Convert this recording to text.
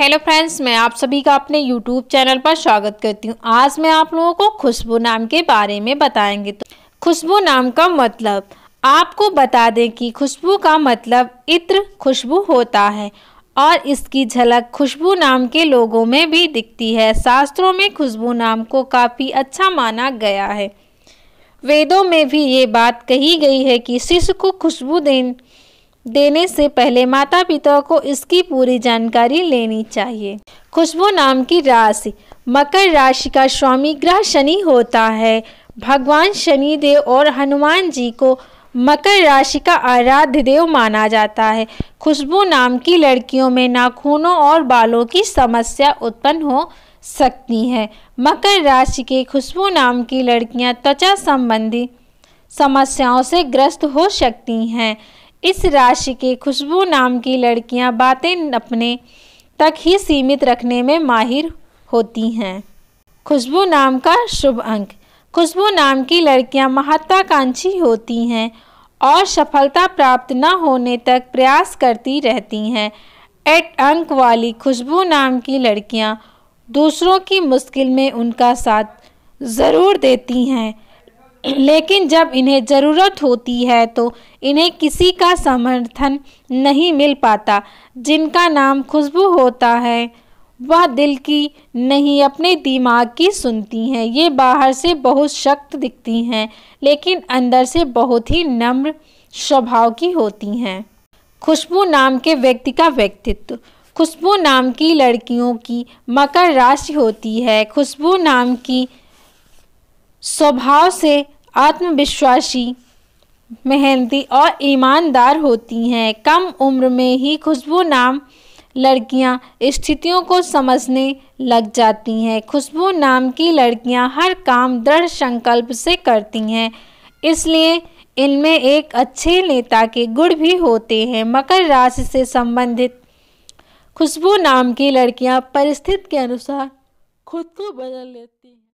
hello friends मैं आप सभी का अपने यूट्यूब चैनल पर स्वागत करती हूँ आज मैं आप लोगों को खुशबू नाम के बारे में बताएंगे तो खुशबू नाम का मतलब आपको बता दें कि खुशबू का मतलब इत्र खुशबू होता है और इसकी झलक खुशबू नाम के लोगों में भी दिखती है शास्त्रों में खुशबू नाम को काफ़ी अच्छा माना गया है वेदों में भी ये बात कही गई है कि शिष्य को खुशबू देने देने से पहले माता पिता को इसकी पूरी जानकारी लेनी चाहिए खुशबू नाम की राशि मकर राशि का स्वामी ग्रह शनि होता है भगवान शनि देव और हनुमान जी को मकर राशि का आराध्य देव माना जाता है खुशबू नाम की लड़कियों में नाखूनों और बालों की समस्या उत्पन्न हो सकती है मकर राशि के खुशबू नाम की लड़कियां त्वचा संबंधी समस्याओं से ग्रस्त हो सकती हैं इस राशि के खुशबू नाम की लड़कियां बातें अपने तक ही सीमित रखने में माहिर होती हैं खुशबू नाम का शुभ अंक खुशबू नाम की लड़कियां महत्वाकांक्षी होती हैं और सफलता प्राप्त न होने तक प्रयास करती रहती हैं एट अंक वाली खुशबू नाम की लड़कियां दूसरों की मुश्किल में उनका साथ ज़रूर देती हैं लेकिन जब इन्हें ज़रूरत होती है तो इन्हें किसी का समर्थन नहीं मिल पाता जिनका नाम खुशबू होता है वह दिल की नहीं अपने दिमाग की सुनती हैं ये बाहर से बहुत सख्त दिखती हैं लेकिन अंदर से बहुत ही नम्र स्वभाव की होती हैं खुशबू नाम के व्यक्ति का व्यक्तित्व खुशबू नाम की लड़कियों की मकर राशि होती है खुशबू नाम की स्वभाव से आत्मविश्वासी मेहनती और ईमानदार होती हैं कम उम्र में ही खुशबू नाम लड़कियां स्थितियों को समझने लग जाती हैं खुशबू नाम की लड़कियां हर काम दृढ़ संकल्प से करती हैं इसलिए इनमें एक अच्छे नेता के गुण भी होते हैं मकर राशि से संबंधित खुशबू नाम की लड़कियां परिस्थिति के अनुसार खुद को बदल लेती हैं